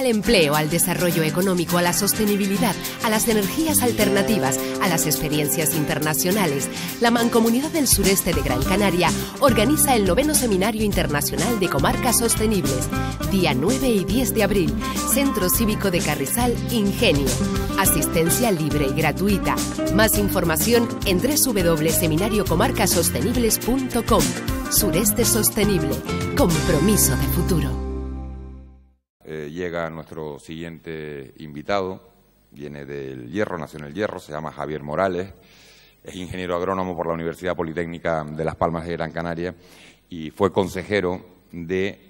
al empleo, al desarrollo económico, a la sostenibilidad, a las energías alternativas, a las experiencias internacionales, la Mancomunidad del Sureste de Gran Canaria organiza el noveno Seminario Internacional de Comarcas Sostenibles, día 9 y 10 de abril, Centro Cívico de Carrizal, Ingenio. Asistencia libre y gratuita. Más información en www.seminariocomarcasostenibles.com. Sureste Sostenible. Compromiso de futuro llega nuestro siguiente invitado, viene del Hierro, nació en el Hierro, se llama Javier Morales, es ingeniero agrónomo por la Universidad Politécnica de Las Palmas de Gran Canaria y fue consejero de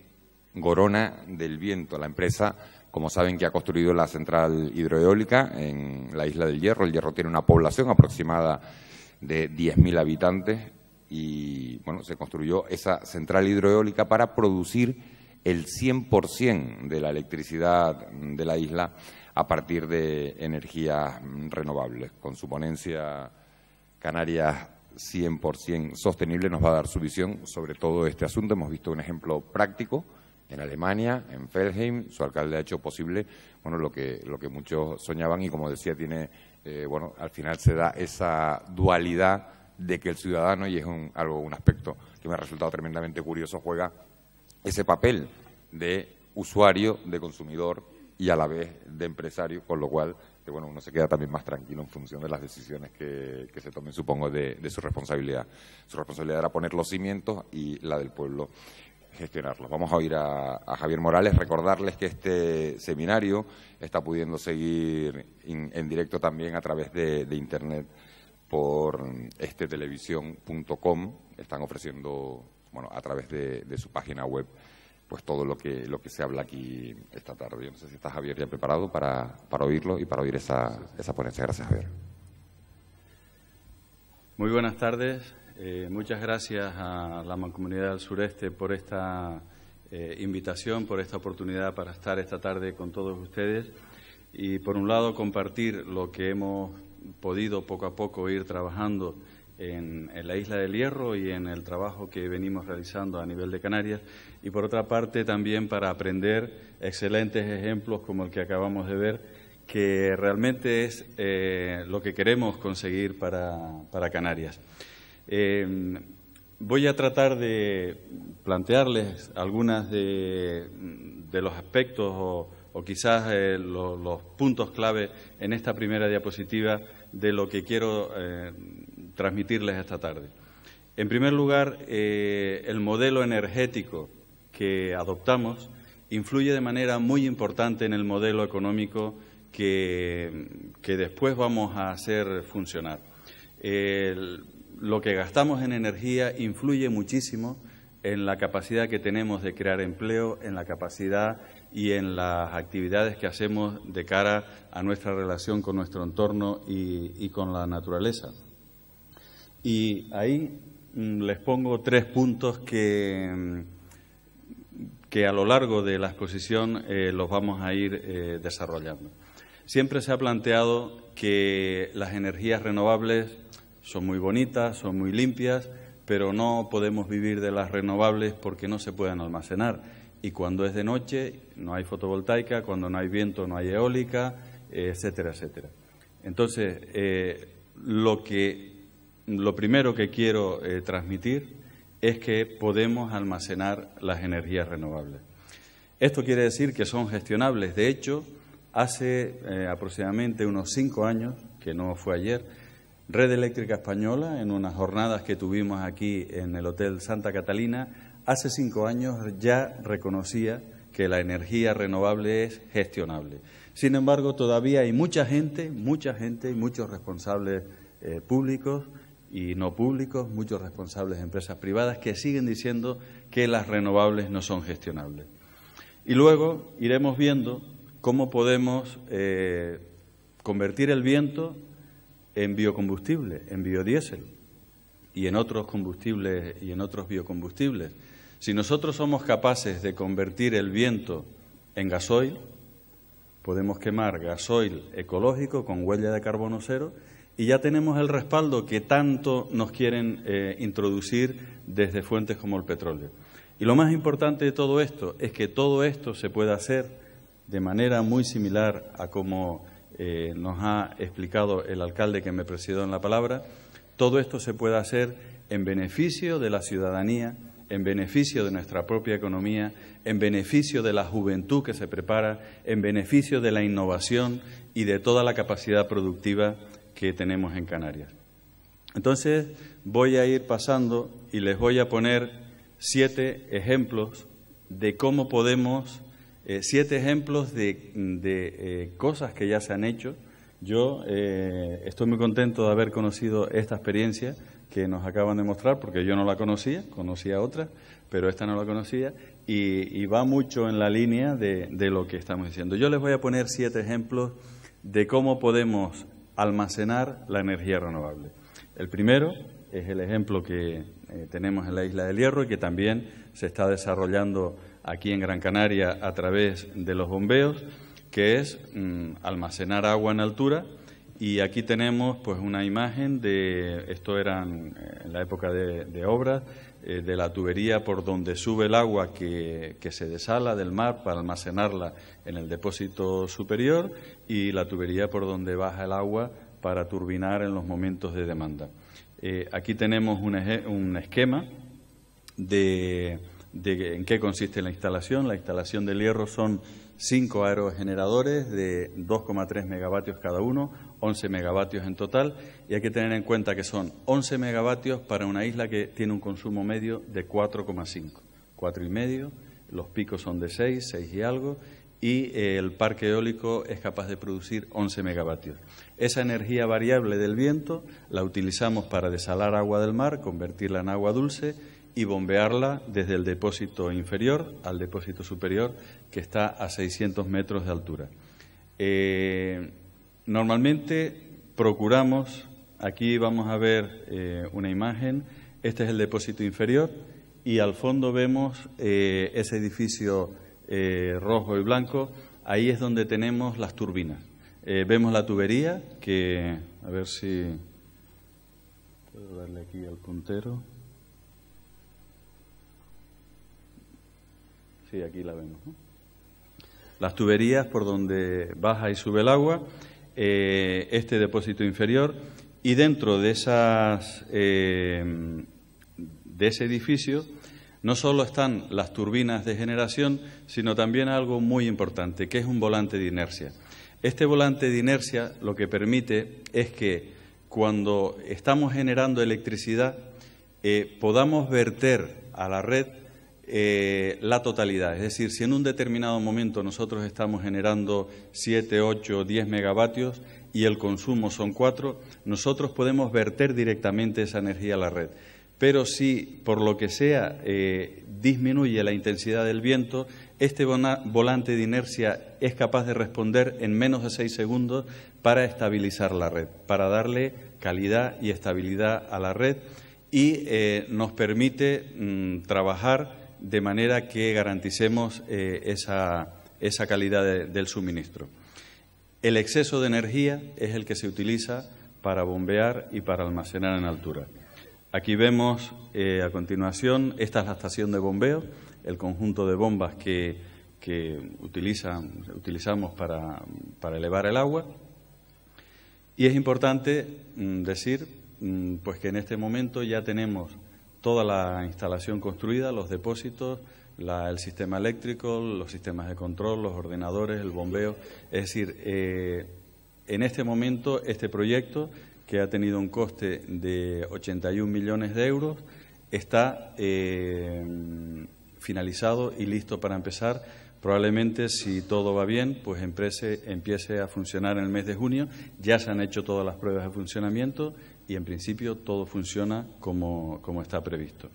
Gorona del Viento, la empresa, como saben, que ha construido la central hidroeólica en la isla del Hierro. El Hierro tiene una población aproximada de 10.000 habitantes y bueno, se construyó esa central hidroeólica para producir el 100% de la electricidad de la isla a partir de energías renovables. Con su ponencia Canarias 100% sostenible nos va a dar su visión sobre todo este asunto. Hemos visto un ejemplo práctico en Alemania, en Felheim, su alcalde ha hecho posible bueno, lo, que, lo que muchos soñaban y como decía, tiene, eh, bueno, al final se da esa dualidad de que el ciudadano, y es un, un aspecto que me ha resultado tremendamente curioso, juega ese papel de usuario, de consumidor y a la vez de empresario, con lo cual que bueno, uno se queda también más tranquilo en función de las decisiones que, se tomen, supongo, de, su responsabilidad. Su responsabilidad era poner los cimientos y la del pueblo gestionarlos. Vamos a oír a, Javier Morales, recordarles que este seminario está pudiendo seguir en directo también a través de, de internet por estetelevisión.com. Están ofreciendo bueno, a través de, su página web, pues todo lo que, lo que se habla aquí esta tarde. Yo no sé si estás Javier ya preparado para, para oírlo y para oír esa, esa ponencia. Gracias, Javier. Muy buenas tardes. Eh, muchas gracias a la Mancomunidad del Sureste por esta eh, invitación, por esta oportunidad para estar esta tarde con todos ustedes y, por un lado, compartir lo que hemos podido poco a poco ir trabajando en, la isla del Hierro y en el trabajo que venimos realizando a nivel de Canarias y por otra parte también para aprender excelentes ejemplos como el que acabamos de ver que realmente es eh, lo que queremos conseguir para, Canarias. Em, voy a tratar de plantearles algunas de, los aspectos o, quizás eh, los puntos clave en esta primera diapositiva de lo que quiero eh, transmitirles esta tarde. En primer lugar, eh, el modelo energético que adoptamos influye de manera muy importante en el modelo económico que, después vamos a hacer funcionar. lo que gastamos en energía influye muchísimo en la capacidad que tenemos de crear empleo, en la capacidad y en las actividades que hacemos de cara a nuestra relación con nuestro entorno y con la naturaleza. Y ahí mm, les pongo tres puntos que, mm, que a lo largo de la exposición eh, los vamos a ir eh, desarrollando. Siempre se ha planteado que las energías renovables son muy bonitas, son muy limpias, pero no podemos vivir de las renovables porque no se pueden almacenar. Y cuando es de noche no hay fotovoltaica, cuando no hay viento no hay eólica, etcétera, etcétera. Entonces, eh, lo que lo primero que quiero eh, transmitir es que podemos almacenar las energías renovables. Esto quiere decir que son gestionables. De hecho, hace eh, aproximadamente unos cinco años, que no fue ayer, Red Eléctrica Española, en unas jornadas que tuvimos aquí en el Hotel Santa Catalina, hace cinco años ya reconocía que la energía renovable es gestionable. Sin embargo, todavía hay mucha gente, mucha gente y muchos responsables eh, públicos y no públicos, muchos responsables de empresas privadas que siguen diciendo que las renovables no son gestionables. Y luego iremos viendo cómo podemos eh, convertir el viento en biocombustible, en biodiesel y en otros combustibles y en otros biocombustibles. Si nosotros somos capaces de convertir el viento en gasoil, podemos quemar gasoil ecológico con huella de carbono cero y ya tenemos el respaldo que tanto nos quieren eh, introducir desde fuentes como el petróleo. Y lo más importante de todo esto es que todo esto se puede hacer de manera muy similar a como eh, nos ha explicado el alcalde que me presidió en la palabra, todo esto se puede hacer en beneficio de la ciudadanía, en beneficio de nuestra propia economía, en beneficio de la juventud que se prepara, en beneficio de la innovación y de toda la capacidad productiva que tenemos en Canarias. Entonces voy a ir pasando y les voy a poner siete ejemplos de cómo podemos, eh, siete ejemplos de, de eh, cosas que ya se han hecho. Yo eh, estoy muy contento de haber conocido esta experiencia que nos acaban de mostrar, porque yo no la conocía, conocía otra, pero esta no la conocía, y, va mucho en la línea de, de lo que estamos diciendo. Yo les voy a poner siete ejemplos de cómo podemos almacenar la energía renovable. El primero es el ejemplo que eh, tenemos en la isla del Hierro y que también se está desarrollando aquí en Gran Canaria a través de los bombeos, que es mm, almacenar agua en altura y aquí tenemos pues una imagen de, esto eran en la época de, de obras, eh, de la tubería por donde sube el agua que, que, se desala del mar para almacenarla en el depósito superior y la tubería por donde baja el agua para turbinar en los momentos de demanda. Eh, aquí tenemos un, un esquema de, de en qué consiste la instalación. La instalación del hierro son cinco aerogeneradores de 2,3 megavatios cada uno, 11 megavatios en total y hay que tener en cuenta que son 11 megavatios para una isla que tiene un consumo medio de 4,5, 4,5, los picos son de 6, 6 y algo y eh, el parque eólico es capaz de producir 11 megavatios. Esa energía variable del viento la utilizamos para desalar agua del mar, convertirla en agua dulce y bombearla desde el depósito inferior al depósito superior que está a 600 metros de altura. Eh, Normalmente procuramos, aquí vamos a ver eh, una imagen, este es el depósito inferior y al fondo vemos eh, ese edificio eh, rojo y blanco, ahí es donde tenemos las turbinas. vemos la tubería que, a ver si puedo darle aquí al puntero. Sí, aquí la vemos. Las tuberías por donde baja y sube el agua. Eh, este depósito inferior y dentro de, esas, eh, de ese edificio no solo están las turbinas de generación, sino también algo muy importante, que es un volante de inercia. Este volante de inercia lo que permite es que cuando estamos generando electricidad eh, podamos verter a la red eh, la totalidad. Es decir, si en un determinado momento nosotros estamos generando 7, 8, 10 megavatios y el consumo son 4, nosotros podemos verter directamente esa energía a la red. Pero si, por lo que sea, eh, disminuye la intensidad del viento, este volante de inercia es capaz de responder en menos de 6 segundos para estabilizar la red, para darle calidad y estabilidad a la red y eh, nos permite mm, trabajar de manera que garanticemos eh, esa, calidad del suministro. El exceso de energía es el que se utiliza para bombear y para almacenar en altura. Aquí vemos eh, a continuación, esta es la estación de bombeo, el conjunto de bombas que, utilizamos para, elevar el agua. Y es importante mm, decir mm, pues que en este momento ya tenemos toda la instalación construida, los depósitos, el sistema eléctrico, los sistemas de control, los ordenadores, el bombeo. Es decir, eh, en este momento este proyecto, que ha tenido un coste de 81 millones de euros, está eh, finalizado y listo para empezar. Probablemente, si todo va bien, pues empiece a funcionar en el mes de junio. Ya se han hecho todas las pruebas de funcionamiento, y en principio todo funciona como, está previsto.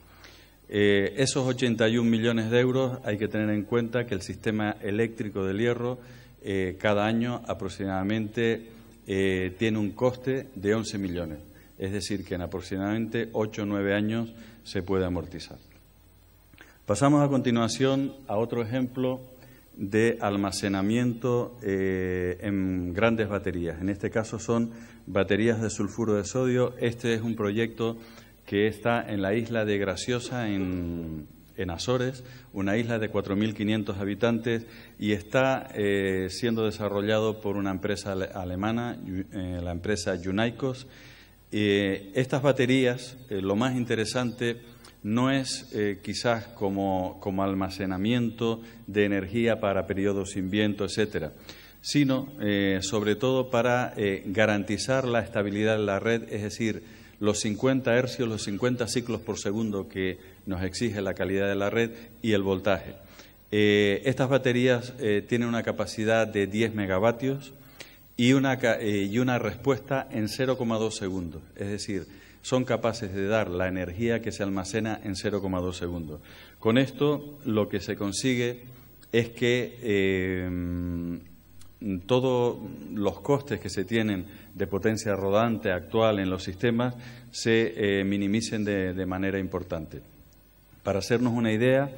Eh, esos 81 millones de euros hay que tener en cuenta que el sistema eléctrico del hierro eh, cada año aproximadamente eh, tiene un coste de 11 millones. Es decir, que en aproximadamente 8 o 9 años se puede amortizar. Pasamos a continuación a otro ejemplo de almacenamiento eh, en grandes baterías. En este caso son baterías de sulfuro de sodio. Este es un proyecto que está en la isla de Graciosa, en, Azores, una isla de 4.500 habitantes y está eh, siendo desarrollado por una empresa alemana, eh, la empresa Junaicos. estas baterías, lo más interesante no es eh, quizás como, almacenamiento de energía para periodos sin viento, etcétera, sino eh, sobre todo para eh, garantizar la estabilidad de la red, es decir, los 50 hercios, los 50 ciclos por segundo que nos exige la calidad de la red y el voltaje. estas baterías tienen una capacidad de 10 megavatios y una, y una respuesta en 0,2 segundos, es decir, son capaces de dar la energía que se almacena en 0,2 segundos. Con esto lo que se consigue es que em, todos los costes que se tienen de potencia rodante actual en los sistemas se eh, minimicen de, manera importante. Para hacernos una idea,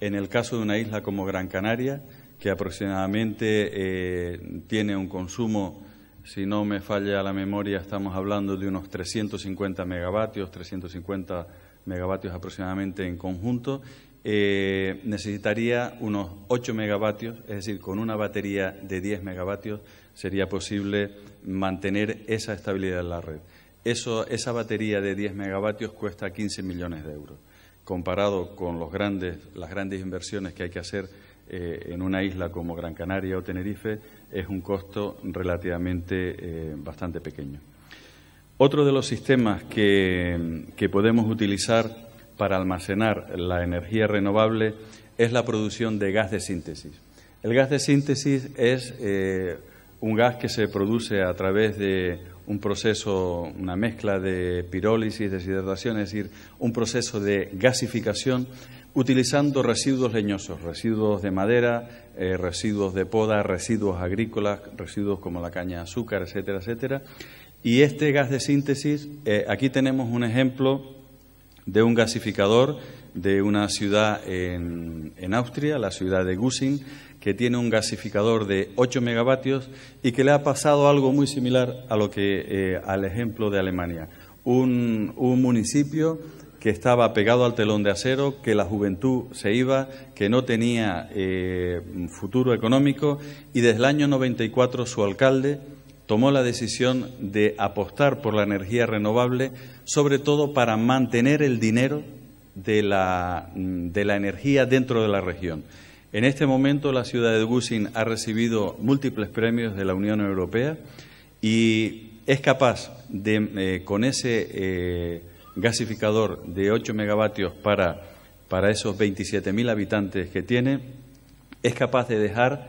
en el caso de una isla como Gran Canaria, que aproximadamente eh, tiene un consumo si no me falla la memoria, estamos hablando de unos 350 megavatios, 350 megavatios aproximadamente en conjunto. Eh, necesitaría unos 8 megavatios, es decir, con una batería de 10 megavatios sería posible mantener esa estabilidad en la red. esa batería de 10 megavatios cuesta 15 millones de euros. Comparado con las grandes inversiones que hay que hacer eh, en una isla como Gran Canaria o Tenerife es un costo relativamente eh, bastante pequeño. Otro de los sistemas que, podemos utilizar para almacenar la energía renovable es la producción de gas de síntesis. El gas de síntesis es eh, un gas que se produce a través de un proceso, una mezcla de pirólisis, deshidratación, es decir, un proceso de gasificación utilizando residuos leñosos, residuos de madera, eh, residuos de poda, residuos agrícolas, residuos como la caña de azúcar, etcétera, etcétera. Y este gas de síntesis, eh, aquí tenemos un ejemplo de un gasificador de una ciudad en, en Austria, la ciudad de Gussing, que tiene un gasificador de 8 megavatios y que le ha pasado algo muy similar a lo que, eh, al ejemplo de Alemania. Un, un municipio que estaba pegado al telón de acero, que la juventud se iba, que no tenía eh, futuro económico y desde el año 94 su alcalde tomó la decisión de apostar por la energía renovable, sobre todo para mantener el dinero de la, mm, de la energía dentro de la región. En este momento la ciudad de Gusin ha recibido múltiples premios de la Unión Europea y es capaz de, eh, con ese... Eh, gasificador de 8 megavatios para, para esos 27.000 habitantes que tiene, es capaz de dejar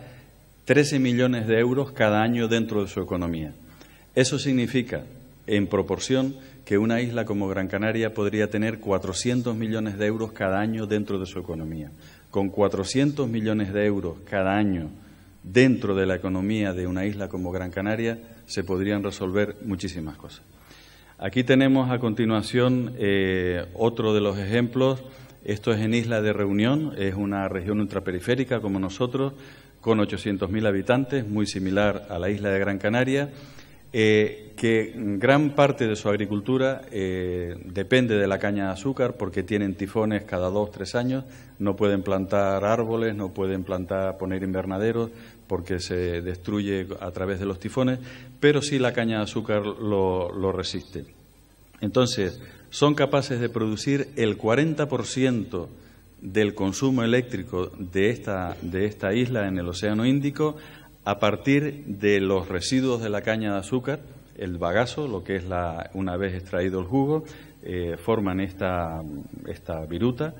13 millones de euros cada año dentro de su economía. Eso significa, en proporción, que una isla como Gran Canaria podría tener 400 millones de euros cada año dentro de su economía. Con 400 millones de euros cada año dentro de la economía de una isla como Gran Canaria, se podrían resolver muchísimas cosas. Aquí tenemos a continuación eh, otro de los ejemplos. Esto es en Isla de Reunión, es una región ultraperiférica como nosotros, con 800.000 habitantes, muy similar a la isla de Gran Canaria, eh, que gran parte de su agricultura eh, depende de la caña de azúcar porque tienen tifones cada dos, tres años, no pueden plantar árboles, no pueden plantar, poner invernaderos, porque se destruye a través de los tifones, pero sí la caña de azúcar lo, resiste. Entonces, son capaces de producir el 40% del consumo eléctrico de esta, de esta isla en el Océano Índico a partir de los residuos de la caña de azúcar, el bagazo, lo que es una vez extraído el jugo, eh, forman esta viruta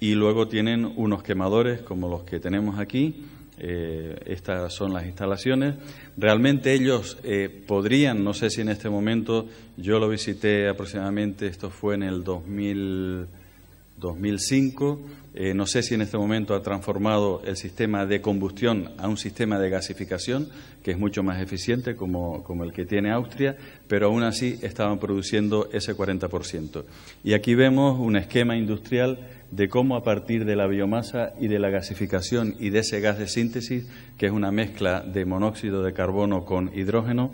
y luego tienen unos quemadores como los que tenemos aquí eh, estas son las instalaciones. Realmente ellos eh, podrían, no sé si en este momento, yo lo visité aproximadamente, esto fue en el 2000, 2005, eh, no sé si en este momento ha transformado el sistema de combustión a un sistema de gasificación, que es mucho más eficiente como, como el que tiene Austria, pero aún así estaban produciendo ese 40%. Y aquí vemos un esquema industrial de cómo a partir de la biomasa y de la gasificación y de ese gas de síntesis, que es una mezcla de monóxido de carbono con hidrógeno,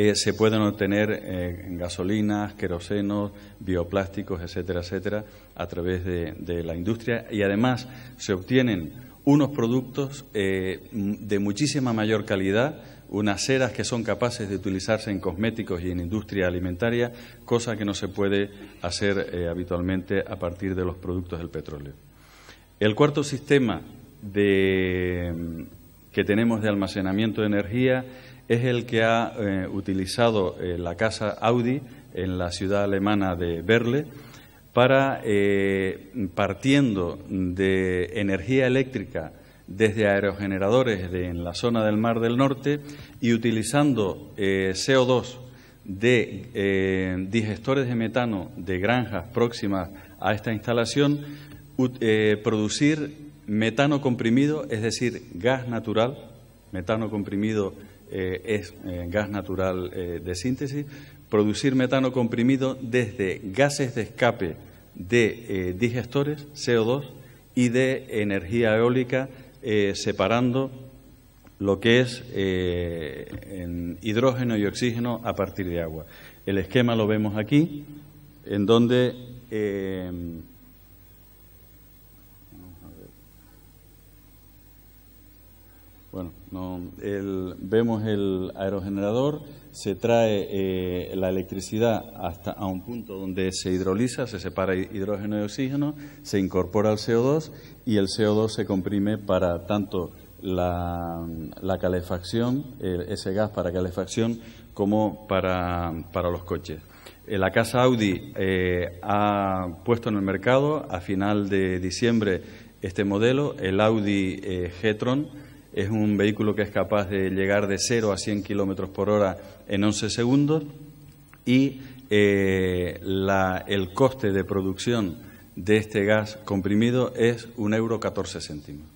eh, se pueden obtener eh, gasolinas, querosenos, bioplásticos, etcétera, etcétera, a través de, la industria y además se obtienen unos productos eh, de muchísima mayor calidad, unas ceras que son capaces de utilizarse en cosméticos y en industria alimentaria, cosa que no se puede hacer habitualmente a partir de los productos del petróleo. El cuarto sistema que tenemos de almacenamiento de energía es el que ha eh, utilizado eh, la casa Audi en la ciudad alemana de Berle para, eh, partiendo de energía eléctrica desde aerogeneradores en la zona del Mar del Norte y utilizando CO2 de digestores de metano de granjas próximas a esta instalación, producir metano comprimido, es decir, gas natural, metano comprimido eh, es eh, gas natural eh, de síntesis, producir metano comprimido desde gases de escape de digestores, CO2, y de energía eólica, separando lo que es hidrógeno y oxígeno a partir de agua. El esquema lo vemos aquí, en donde Bueno, no, vemos el aerogenerador, se trae eh, la electricidad hasta a un punto donde se hidroliza, se separa hidrógeno y oxígeno, se incorpora el CO2 y el CO2 se comprime para tanto la, calefacción, ese gas para calefacción, como para, para los coches. Eh, la casa Audi eh, ha puesto en el mercado a final de diciembre este modelo, el Audi G-Tron es un vehículo que es capaz de llegar de 0 a 100 kilómetros por hora en 11 segundos y eh, el coste de producción de este gas comprimido es un euro céntimos.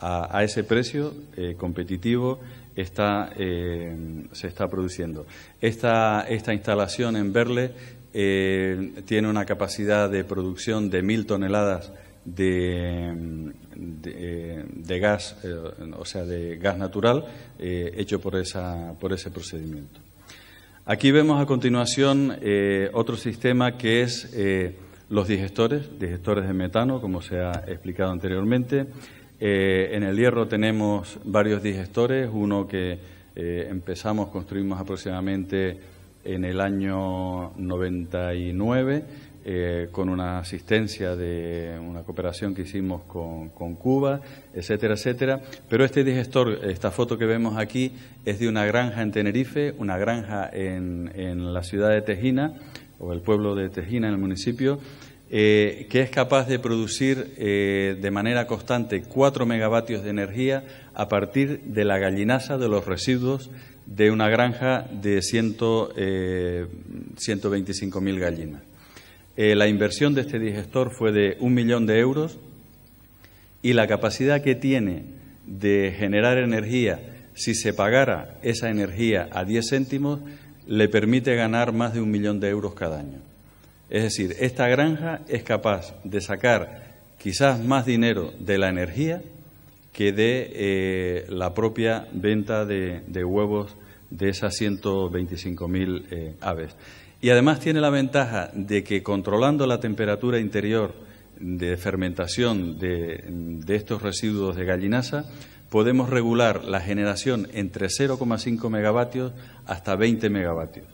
A, ese precio eh, competitivo eh, se está produciendo. Esta, esta instalación en Berle tiene una capacidad de producción de mil toneladas eh, de, gas, eh, o sea, de gas natural eh, hecho por, esa, por ese procedimiento. Aquí vemos a continuación otro sistema que es los digestores, digestores de metano, como se ha explicado anteriormente. en el hierro tenemos varios digestores, uno que empezamos, construimos aproximadamente en el año 99 eh, con una asistencia de una cooperación que hicimos con, Cuba, etcétera, etcétera. Pero este digestor, esta foto que vemos aquí, es de una granja en Tenerife, una granja en, la ciudad de Tejina, o el pueblo de Tejina, en el municipio, eh, que es capaz de producir eh, de manera constante 4 megavatios de energía a partir de la gallinaza de los residuos de una granja de 125.000 gallinas. Eh, la inversión de este digestor fue de un millón de euros y la capacidad que tiene de generar energía, si se pagara esa energía a 10 céntimos, le permite ganar más de un millón de euros cada año. Es decir, esta granja es capaz de sacar quizás más dinero de la energía que de eh, la propia venta de, huevos de esas 125.000 mil eh, aves. Y además tiene la ventaja de que controlando la temperatura interior de fermentación de, estos residuos de gallinaza, podemos regular la generación entre 0,5 megavatios hasta 20 megavatios.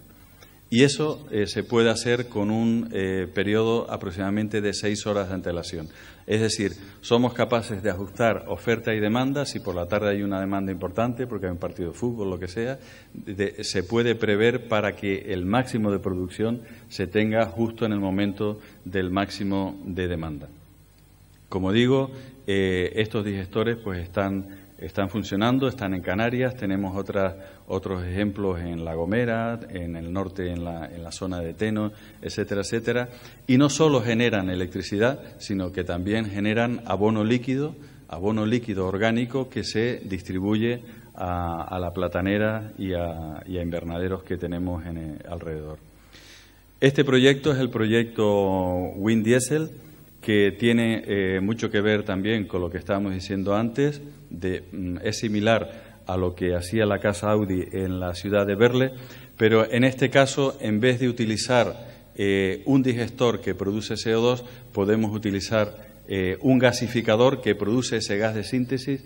Y eso eh, se puede hacer con un eh, periodo aproximadamente de seis horas de antelación. Es decir, somos capaces de ajustar oferta y demanda. Si por la tarde hay una demanda importante, porque hay un partido de fútbol, lo que sea, se puede prever para que el máximo de producción se tenga justo en el momento del máximo de demanda. Como digo, eh, estos digestores pues están, están funcionando, están en Canarias, tenemos otras otros ejemplos en La Gomera, en el norte, en la, zona de Teno, etcétera, etcétera. Y no solo generan electricidad, sino que también generan abono líquido, abono líquido orgánico que se distribuye a, la platanera y a, invernaderos que tenemos eh, alrededor. Este proyecto es el proyecto Wind Diesel que tiene eh, mucho que ver también con lo que estábamos diciendo antes, mm, es similar a lo que hacía la casa Audi en la ciudad de Berle, pero en este caso, en vez de utilizar eh, un digestor que produce CO2, podemos utilizar eh, un gasificador que produce ese gas de síntesis,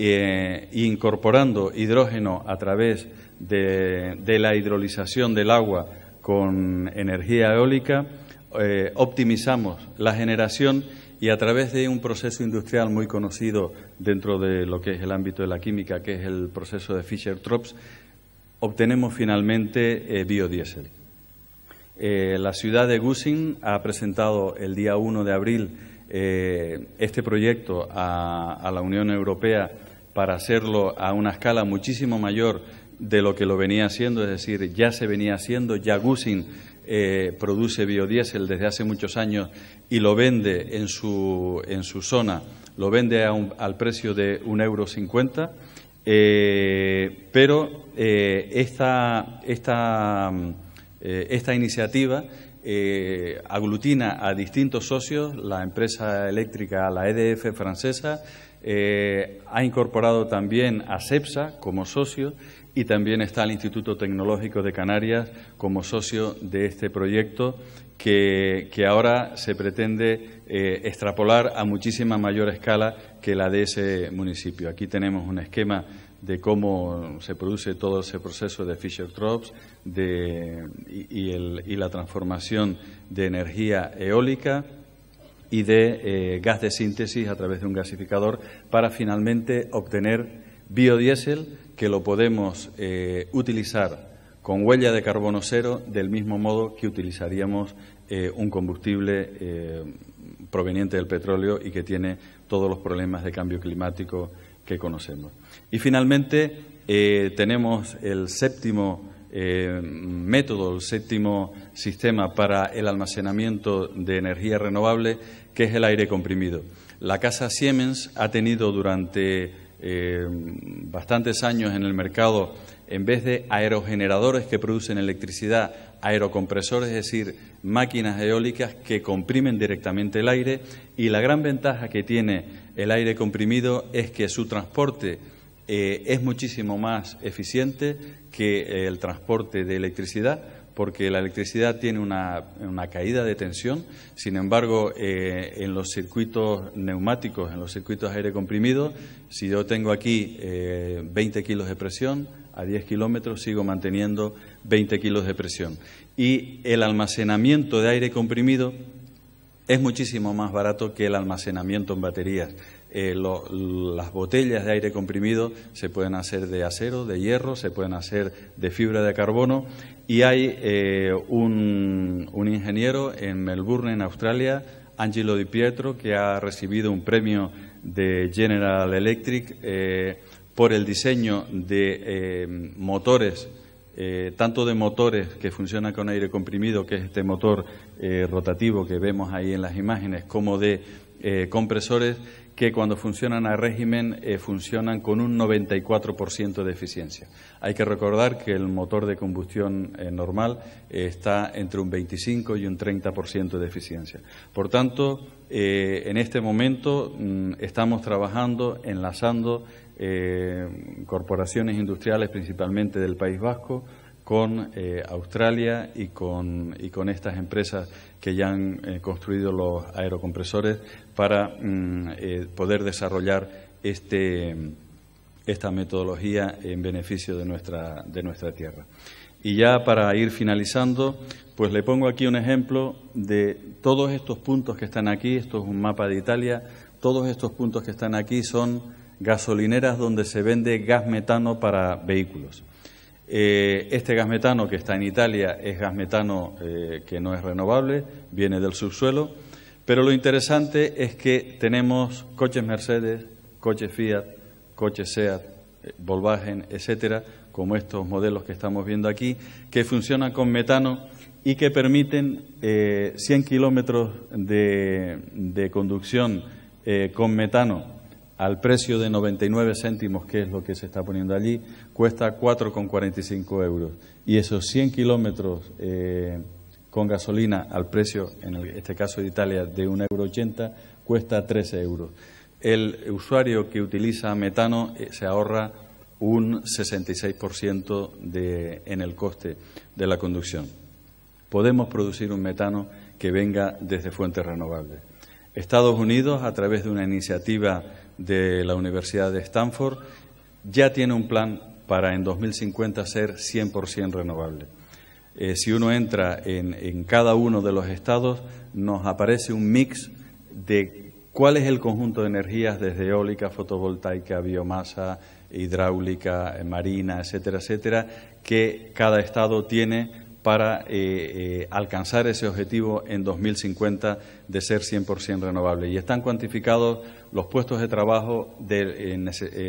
eh, incorporando hidrógeno a través de, de, la hidrolización del agua con energía eólica, optimizamos la generación y a través de un proceso industrial muy conocido dentro de lo que es el ámbito de la química, que es el proceso de fischer trops obtenemos finalmente eh, biodiesel. Eh, la ciudad de Gusing ha presentado el día 1 de abril eh, este proyecto a, la Unión Europea para hacerlo a una escala muchísimo mayor de lo que lo venía haciendo, es decir, ya se venía haciendo, ya Gusing eh, produce biodiesel desde hace muchos años y lo vende en su, en su zona, lo vende a al precio de 1,50 euro. Eh, pero eh, esta, esta, esta iniciativa aglutina a distintos socios, la empresa eléctrica, la EDF francesa, ha incorporado también a CEPSA como socio y también está el Instituto Tecnológico de Canarias como socio de este proyecto que, ahora se pretende eh, extrapolar a muchísima mayor escala que la de ese municipio. Aquí tenemos un esquema de cómo se produce todo ese proceso de fischer trops y, la transformación de energía eólica y de eh, gas de síntesis a través de un gasificador para finalmente obtener biodiesel que lo podemos eh, utilizar con huella de carbono cero del mismo modo que utilizaríamos eh, un combustible eh, proveniente del petróleo y que tiene todos los problemas de cambio climático que conocemos. Y finalmente tenemos el séptimo método, el séptimo sistema para el almacenamiento de energía renovable, que es el aire comprimido. La casa Siemens ha tenido durante eh, bastantes años en el mercado, en vez de aerogeneradores que producen electricidad, aerocompresores, es decir, máquinas eólicas que comprimen directamente el aire y la gran ventaja que tiene el aire comprimido es que su transporte eh, es muchísimo más eficiente que el transporte de electricidad porque la electricidad tiene una, caída de tensión, sin embargo, eh, en los circuitos neumáticos, en los circuitos de aire comprimido, si yo tengo aquí 20 eh, kilos de presión, a 10 kilómetros sigo manteniendo 20 kilos de presión. Y el almacenamiento de aire comprimido es muchísimo más barato que el almacenamiento en baterías. Eh, las botellas de aire comprimido se pueden hacer de acero, de hierro, se pueden hacer de fibra de carbono y hay eh, un, ingeniero en Melbourne, en Australia, Angelo Di Pietro, que ha recibido un premio de General Electric eh, por el diseño de eh, motores, tanto de motores que funcionan con aire comprimido, que es este motor rotativo que vemos ahí en las imágenes, como de compresores que cuando funcionan a régimen eh, funcionan con un 94% de eficiencia. Hay que recordar que el motor de combustión eh, normal eh, está entre un 25 y un 30% de eficiencia. Por tanto, en este momento mm, estamos trabajando, enlazando corporaciones industriales, principalmente del País Vasco, con Australia y con, con estas empresas que ya han construido los aerocompresores para mm, eh, poder desarrollar este, esta metodología en beneficio de nuestra, de nuestra tierra. Y ya para ir finalizando, pues le pongo aquí un ejemplo de todos estos puntos que están aquí, esto es un mapa de Italia, todos estos puntos que están aquí son gasolineras donde se vende gas metano para vehículos. Eh, este gas metano que está en Italia es gas metano eh, que no es renovable, viene del subsuelo pero lo interesante es que tenemos coches Mercedes, coches Fiat, coches SEAT, eh, Volkswagen, etcétera, como estos modelos que estamos viendo aquí, que funcionan con metano y que permiten 100 eh, kilómetros de, conducción eh, con metano al precio de 99 céntimos, que es lo que se está poniendo allí, cuesta 4,45 euros. Y esos 100 kilómetros con gasolina al precio, en este caso de Italia, de 1,80 euro, cuesta 13 euros. El usuario que utiliza metano eh, se ahorra un 66% de, en el coste de la conducción. Podemos producir un metano que venga desde fuentes renovables. Estados Unidos, a través de una iniciativa de la Universidad de Stanford, ya tiene un plan para en 2050 ser 100% renovable. Eh, si uno entra en, en cada uno de los estados, nos aparece un mix de cuál es el conjunto de energías desde eólica, fotovoltaica, biomasa, hidráulica, eh, marina, etcétera, etcétera, que cada estado tiene para eh, eh, alcanzar ese objetivo en 2050 de ser 100% renovable. Y están cuantificados los puestos de trabajo eh,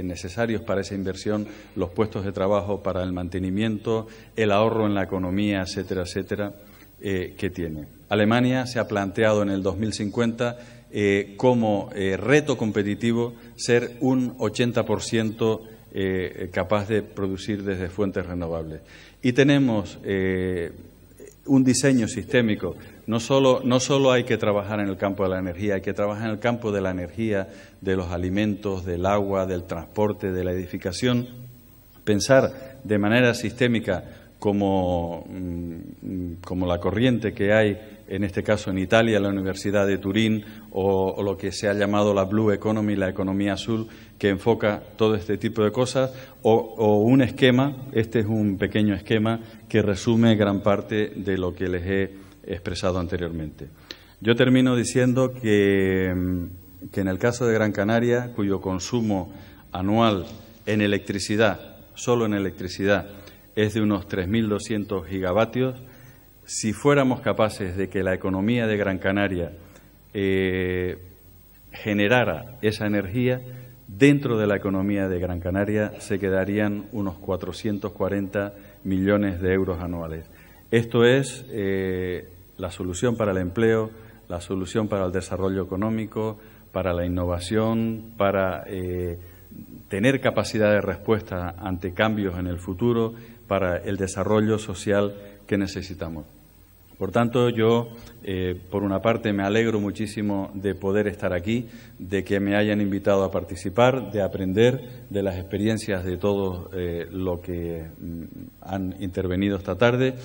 necesarios para esa inversión, los puestos de trabajo para el mantenimiento, el ahorro en la economía, etcétera, etcétera, que tiene. Alemania se ha planteado en el 2050 como reto competitivo ser un 80% capaz de producir desde fuentes renovables. Y tenemos eh, un diseño sistémico. No solo, no hay que trabajar en el campo de la energía, hay que trabajar en el campo de la energía, de los alimentos, del agua, del transporte, de la edificación. Pensar de manera sistémica como mm, la corriente que hay en este caso en Italia, la Universidad de Turín, o, lo que se ha llamado la Blue Economy, la economía azul, que enfoca todo este tipo de cosas, o, un esquema, este es un pequeño esquema que resume gran parte de lo que les he expresado anteriormente. Yo termino diciendo que, mm, que en el caso de Gran Canaria, cuyo consumo anual en electricidad, solo en electricidad, es de unos 3.200 gigavatios, si fuéramos capaces de que la economía de Gran Canaria eh, generara esa energía, dentro de la economía de Gran Canaria se quedarían unos 440 millones de euros anuales. Esto es eh, la solución para el empleo, la solución para el desarrollo económico, para la innovación, para eh, tener capacidad de respuesta ante cambios en el futuro, para el desarrollo social que necesitamos. Por tanto, yo, eh, por una parte, me alegro muchísimo de poder estar aquí, de que me hayan invitado a participar, de aprender de las experiencias de todos eh, los que mm, han intervenido esta tarde.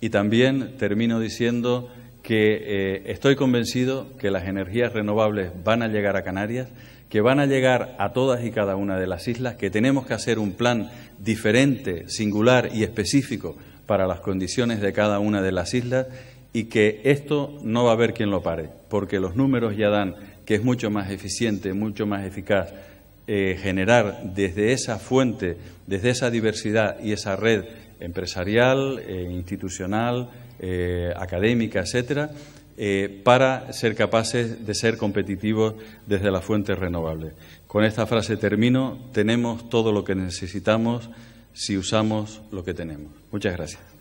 Y también termino diciendo que eh, estoy convencido que las energías renovables van a llegar a Canarias, que van a llegar a todas y cada una de las islas, que tenemos que hacer un plan diferente, singular y específico para las condiciones de cada una de las islas y que esto no va a haber quien lo pare, porque los números ya dan que es mucho más eficiente, mucho más eficaz eh, generar desde esa fuente, desde esa diversidad y esa red empresarial, eh, institucional, eh, académica, etcétera, para ser capaces de ser competitivos desde las fuentes renovables. Con esta frase termino, tenemos todo lo que necesitamos si usamos lo que tenemos. Muchas gracias.